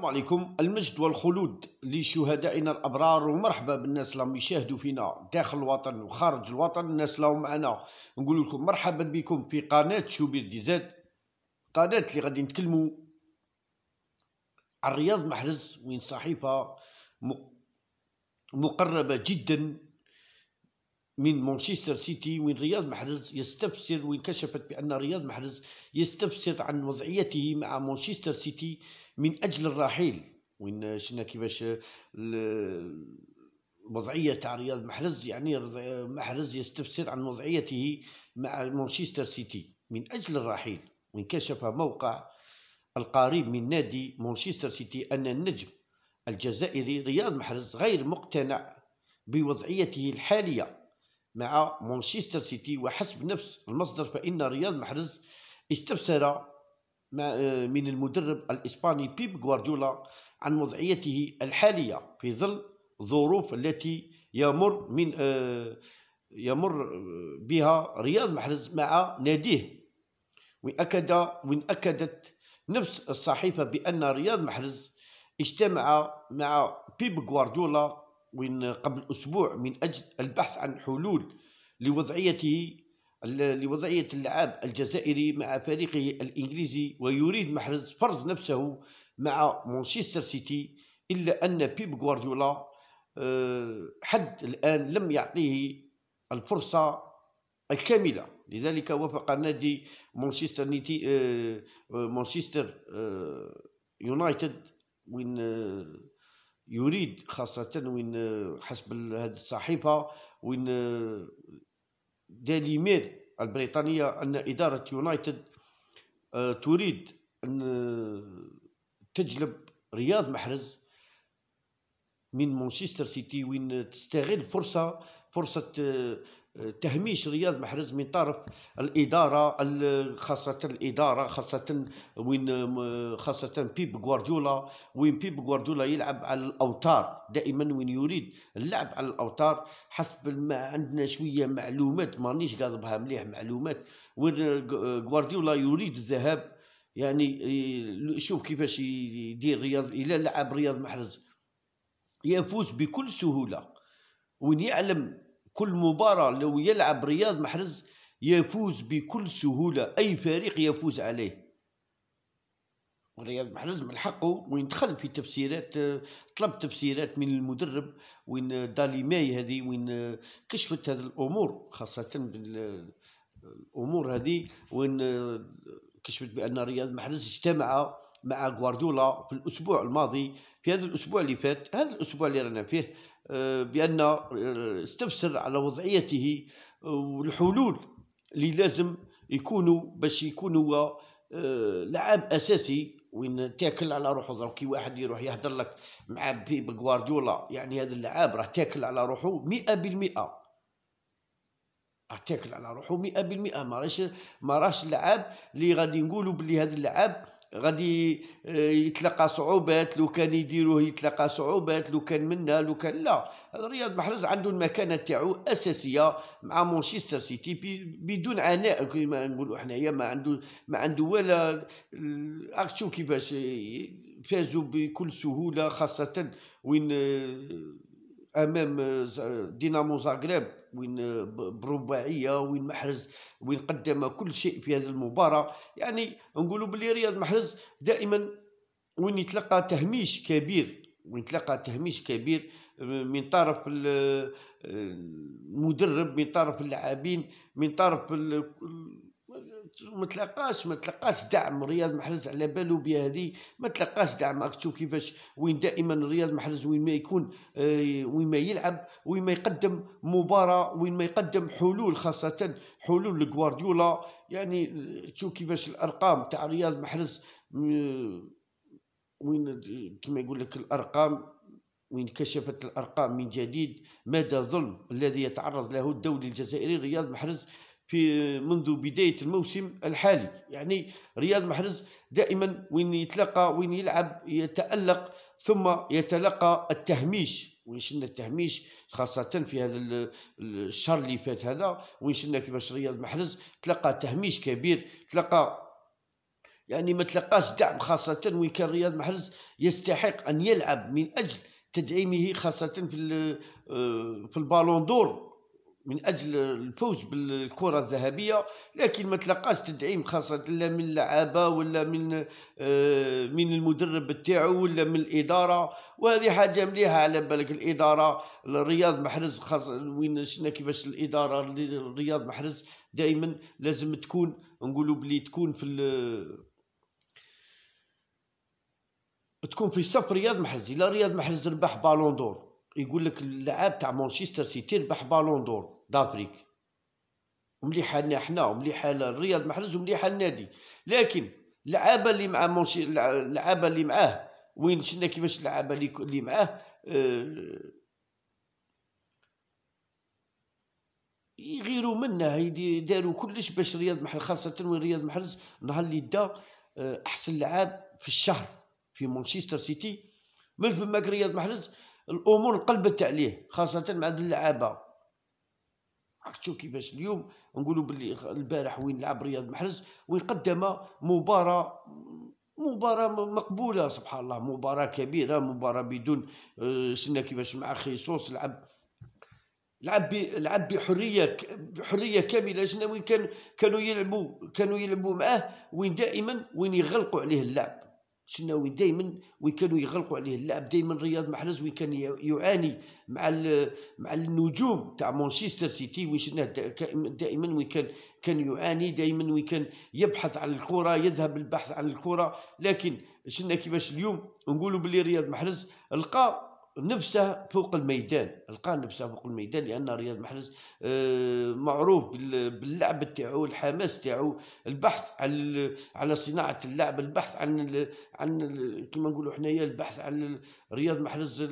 السلام عليكم المجد والخلود لشهدائنا الابرار ومرحبا بالناس اللي يشاهدوا فينا داخل الوطن وخارج الوطن الناس اللي معنا نقول لكم مرحبا بكم في قناه شوبير دي زاد قناه اللي غادي نتكلموا عن رياض محرز وين صحيفه مقربه جدا من مانشستر سيتي وين رياض محرز يستفسر كشفت بأن رياض محرز يستفسر عن وضعيته مع مانشستر سيتي من أجل الرحيل وين شفنا كيفاش الوضعية تاع رياض محرز يعني محرز يستفسر عن وضعيته مع مانشستر سيتي من أجل الرحيل كشف موقع القريب من نادي مانشستر سيتي أن النجم الجزائري رياض محرز غير مقتنع بوضعيته الحالية مع مانشستر سيتي وحسب نفس المصدر فإن رياض محرز استفسر آه، من المدرب الإسباني بيب غوارديولا عن وضعيته الحالية في ظل الظروف التي يمر من آه، يمر آه، بها رياض محرز مع ناديه وأكد وإن أكدت نفس الصحيفة بأن رياض محرز اجتمع مع بيب غوارديولا وين قبل أسبوع من أجل البحث عن حلول لوضعيته لوضعية اللعاب الجزائري مع فريقه الإنجليزي ويريد محرز فرض نفسه مع مانشستر سيتي إلا أن بيب غوارديولا آه، حد الآن لم يعطيه الفرصة الكاملة لذلك وافق نادي مانشستر نيتي آه، آه، مانشستر يونايتد وين يريد خاصة وين آه، حسب هذه الصحيفة وين ميل آه، البريطانية أن إدارة يونايتد آه، تريد أن تجلب رياض محرز من مانشستر سيتي وين تستغل فرصه فرصه آه، آه، تهميش رياض محرز من طرف الاداره خاصه الاداره خاصه وين خاصه بيب غوارديولا وين بيب غوارديولا يلعب على الاوتار دائما وين يريد اللعب على الاوتار حسب ما عندنا شويه معلومات مانيش قاضبها مليح معلومات وين آه، غوارديولا يريد الذهاب يعني شوف كيفاش يدير رياض الى لعب رياض محرز يفوز بكل سهولة وين يعلم كل مباراة لو يلعب رياض محرز يفوز بكل سهولة أي فريق يفوز عليه رياض محرز من حقه وين دخل في تفسيرات طلب تفسيرات من المدرب وين دالي ماي هذه وين كشفت هذه الأمور خاصة بالامور هذه وين كشفت بأن رياض محرز اجتمع مع غوارديولا في الاسبوع الماضي في هذا الاسبوع اللي فات هذا الاسبوع اللي رانا فيه آه، بان آه، استفسر على وضعيته آه، والحلول اللي لازم يكونوا باش يكون هو لعاب اساسي وين تاكل على روحه دروك كي واحد يروح يهدر لك مع في غوارديولا يعني هذا اللاعب راه تاكل على روحه 100% راه تاكل على روحه 100% ما راهش ما راهش اللاعب اللي غادي نقولوا بلي هذا اللاعب غادي آه، يتلقى صعوبات لو كان يديروه يتلقى صعوبات لو كان منا لو كان لا رياض محرز عنده المكانه تاعو اساسيه مع مانشستر سيتي بدون عناء كما نقولوا حنايا ما عنده ما عنده ولا اكشن كيفاش فازوا بكل سهوله خاصه وين آه، امام دينامو زاغرب وين برباعيه وين محرز وين قدم كل شيء في هذه المباراه يعني نقولوا بلي رياض محرز دائما وين يتلقى تهميش كبير وين تلقى تهميش كبير من طرف المدرب من طرف اللاعبين من طرف ما تلقاش ما تلقاش دعم رياض محرز على بالو بهذه ما تلقاش دعم اكتو كيفاش وين دائما رياض محرز وين ما يكون آه، وين ما يلعب وين ما يقدم مباراه وين ما يقدم حلول خاصه حلول لغوارديولا يعني تشوف آه، كيفاش الارقام تاع رياض محرز آه، وين كما يقول لك الارقام وين كشفت الارقام من جديد مدى الظلم الذي يتعرض له الدولي الجزائري رياض محرز في منذ بداية الموسم الحالي يعني رياض محرز دائما وين يتلقى وين يلعب يتألق ثم يتلقى التهميش وين شلنا التهميش خاصة في هذا الشهر اللي فات هذا وين شلنا كيفاش رياض محرز تلقى تهميش كبير تلقى يعني ما تلقاش دعم خاصة وين كان رياض محرز يستحق أن يلعب من أجل تدعيمه خاصة في آه، في البالون دور من اجل الفوز بالكره الذهبيه لكن ما تلقاش تدعيم خاصه لا من اللعابه ولا من آه، من المدرب تاعو ولا من الاداره وهذه حاجه مليحه على بالك الاداره الرياض محرز خاصه وين شفنا كيفاش الاداره الرياض محرز دائما لازم تكون نقولوا بلي تكون في تكون في صف رياض محرز الا رياض محرز ربح بالون دور يقول لك اللعاب تاع مانشستر سيتي ربح بالون دور دافريك مليحه لنا حنا ومليحه للرياض محرز ومليحه النادي لكن اللعابه اللي مع مونشي اللعابه اللي معاه وين شفنا كيفاش اللعابه اللي اللي معاه آه يغيروا منه يدي داروا كلش باش رياض محرز خاصه وين رياض محرز نهار اللي دا آه، احسن لعاب في الشهر في مانشستر سيتي من فماك رياض محرز الامور قلبت عليه خاصه مع هاد اللعابه راك تشوف كيفاش اليوم نقولوا باللي البارح وين لعب رياض محرز وين قدم مباراه مباراة مقبولة سبحان الله مباراة كبيرة مباراة بدون آه، شفنا كيفاش مع خيسوس لعب لعب لعب بحريه بحريه كامله شفنا وين كان كانوا يلعبوا كانوا يلعبوا معاه وين دائما وين يغلقوا عليه اللعب الشناوي دائما وين كانوا يغلقوا عليه اللعب دائما رياض محرز وين كان يعاني مع مع النجوم تاع مانشستر سيتي وين شفناه دائما وين كان كان يعاني دائما وين كان يبحث عن الكره يذهب البحث عن الكره لكن شفنا كيفاش اليوم نقولوا بلي رياض محرز لقى نفسه فوق الميدان لقى نفسه فوق الميدان لان رياض محرز آه، معروف باللعب تاعو الحماس تاعو البحث على على صناعه اللعب البحث عن عن كيما كما نقولوا حنايا البحث عن رياض محرز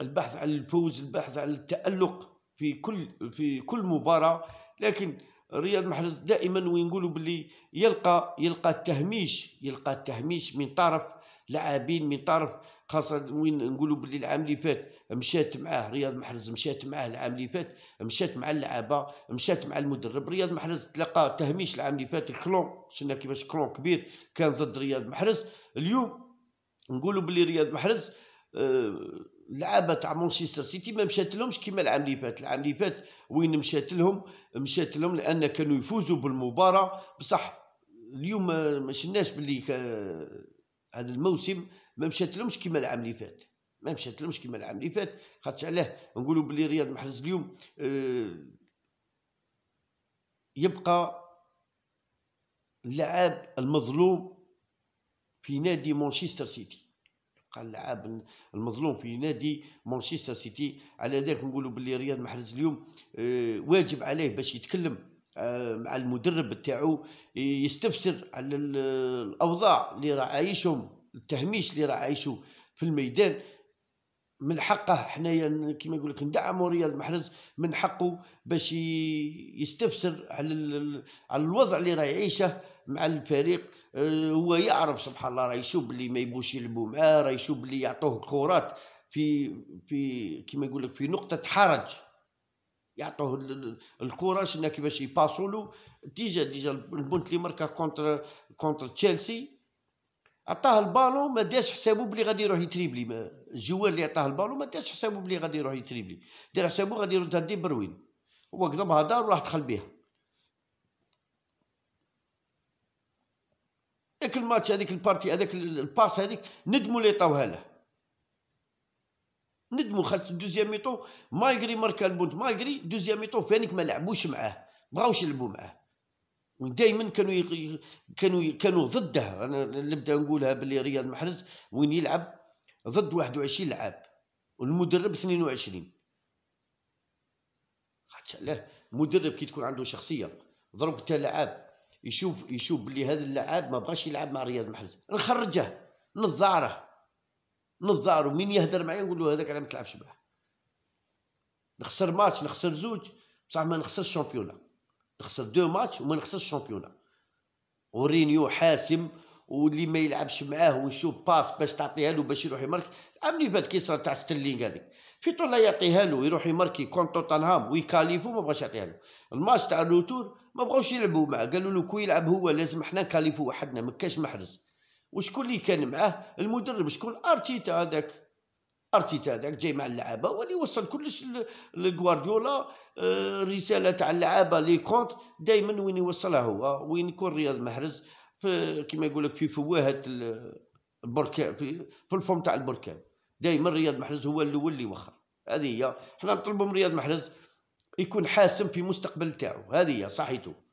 البحث عن الفوز البحث عن التالق في كل في كل مباراه لكن رياض محرز دائما ونقولوا باللي يلقى يلقى التهميش يلقى التهميش من طرف لاعبين من طرف خاصه وين نقولوا باللي العام اللي فات مشات معاه رياض محرز مشات معاه العام اللي فات مشات مع اللعابه مشات مع المدرب رياض محرز تلقى تهميش العام اللي فات كلون شفنا كيفاش كلون كبير كان ضد رياض محرز اليوم نقولوا باللي رياض محرز اللعابه آه، تاع مانشستر سيتي ما مشات لهمش كيما العام اللي فات العام اللي فات وين مشات لهم مشات لهم لان كانوا يفوزوا بالمباراه بصح اليوم ما شناش باللي هذا الموسم ما مشاتلهمش كما العام اللي فات ما مشاتلهمش كما العام اللي فات خاطش علاه نقولوا بلي رياض محرز اليوم آه، يبقى اللاعب المظلوم في نادي مانشستر سيتي يبقى اللاعب المظلوم في نادي مانشستر سيتي على ذلك نقولوا بلي رياض محرز اليوم آه، واجب عليه باش يتكلم مع آه، المدرب تاعو يستفسر على الاوضاع اللي راه عايشهم التهميش اللي راه عايشو في الميدان من حقه حنايا كيما يقول لك ندعموا رياض محرز من حقه باش يستفسر على على الوضع اللي راه يعيشه مع الفريق آه، هو يعرف سبحان الله راه يشوف اللي ما يبوش يلعبوا معاه راه يشوف اللي يعطوه كرات في في كيما يقول لك في نقطه حرج يعطوه الكوراج انه كيفاش يباسوا له ديجا ديجا البنت اللي ماركا كونتر كونتر تشيلسي عطاه البالون ما داش حسابو بلي غادي يروح يتريبلي الجوال اللي عطاه البالون ما داش حسابو بلي غادي يروح يتريبلي دار حسابو غادي يردها دي بروين هو كذبها دار وراح دخل بها ذاك الماتش هذيك البارتي هذاك الباس هذيك ندموا اللي طاوها له ندمو خاطر دوزيام ميطو مالغري ماركا البونت مالغري دوزيام ميطو فانيك ما لعبوش معاه بغاوش يلعبوا معاه ودائما كانوا يق... كانوا ي... كانوا ضده انا نبدا نقولها باللي رياض محرز وين يلعب ضد 21 لعاب والمدرب 22 حتى لا مدرب كي تكون عنده شخصيه ضرب حتى لعاب يشوف يشوف بلي هذا اللعاب ما بغاش يلعب مع رياض محرز نخرجه نظاره نظار ومين يهدر معايا نقول له هذاك علاه ما تلعبش معاه نخسر ماتش نخسر زوج بصح ما نخسرش الشامبيونا نخسر دو ماتش وما نخسرش الشامبيونا ورينيو حاسم واللي ما يلعبش معاه ونشوف باس باش تعطيها له باش يروح يماركي عملي بعد كي صار تاع ستيرلينغ هذيك في طول لا يعطيها له يروح يماركي كونت توتنهام ويكاليفو ما بغاش يعطيها له الماتش تاع الروتور ما بغاوش يلعبوا معاه قالوا له كو يلعب هو لازم حنا نكاليفو وحدنا ما كاش محرز وشكون اللي كان معاه المدرب شكون ارتيتا هذاك ارتيتا هذاك جاي مع اللعابه واللي وصل كلش لغوارديولا آه، رساله تاع اللعابه لي كونت دائما وين يوصلها هو وين يكون رياض محرز كما يقول لك في فواهه البركان في, في الفم تاع البركان دائما رياض محرز هو الاول اللي وخر هذه هي حنا نطلبوا من رياض محرز يكون حاسم في المستقبل تاعو هذه هي صحيته